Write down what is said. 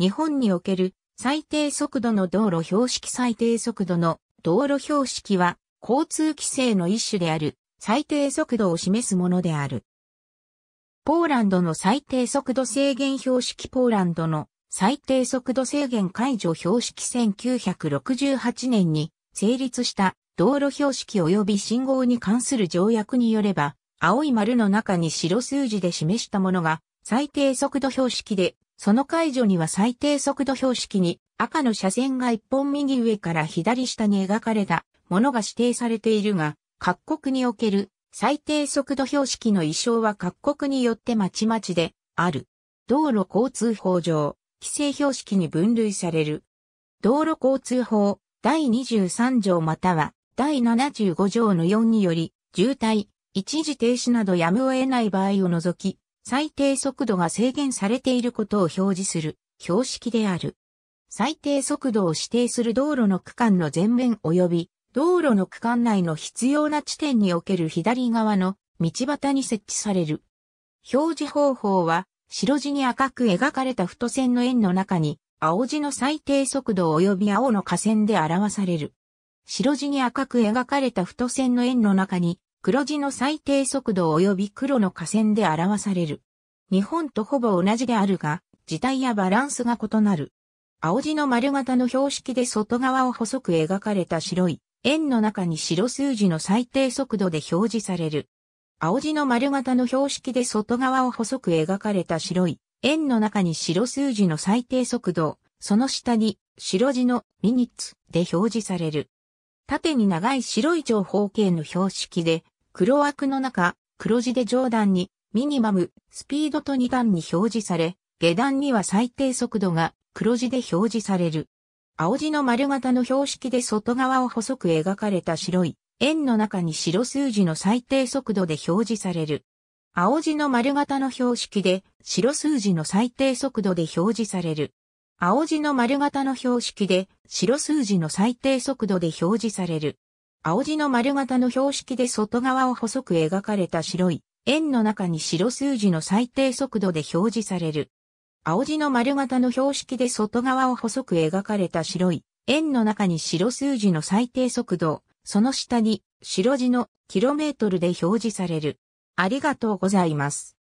日本における最低速度の道路標識最低速度の道路標識は交通規制の一種である最低速度を示すものである。ポーランドの最低速度制限標識ポーランドの最低速度制限解除標識1968年に成立した道路標識及び信号に関する条約によれば青い丸の中に白数字で示したものが最低速度標識でその解除には最低速度標識に赤の車線が一本右上から左下に描かれたものが指定されているが、各国における最低速度標識の意象は各国によってまちまちである。道路交通法上、規制標識に分類される。道路交通法第23条または第75条の4により、渋滞、一時停止などやむを得ない場合を除き、最低速度が制限されていることを表示する標識である。最低速度を指定する道路の区間の前面及び道路の区間内の必要な地点における左側の道端に設置される。表示方法は白地に赤く描かれた太線の円の中に青地の最低速度及び青の下線で表される。白地に赤く描かれた太線の円の中に黒字の最低速度及び黒の下線で表される。日本とほぼ同じであるが、字体やバランスが異なる。青字の丸型の標識で外側を細く描かれた白い円の中に白数字の最低速度で表示される。青字の丸型の標識で外側を細く描かれた白い円の中に白数字の最低速度、その下に白字のミニッツで表示される。縦に長い白い長方形の標識で黒枠の中、黒字で上段にミニマム、スピードと2段に表示され、下段には最低速度が黒字で表示される。青字の丸型の標識で外側を細く描かれた白い円の中に白数字の最低速度で表示される。青字の丸型の標識で白数字の最低速度で表示される。青字の丸型の標識で白数字の最低速度で表示される。青地の丸型の標識で外側を細く描かれた白い円の中に白数字の最低速度で表示される。青地の丸型の標識で外側を細く描かれた白い円の中に白数字の最低速度、その下に白地のキロメートルで表示される。ありがとうございます。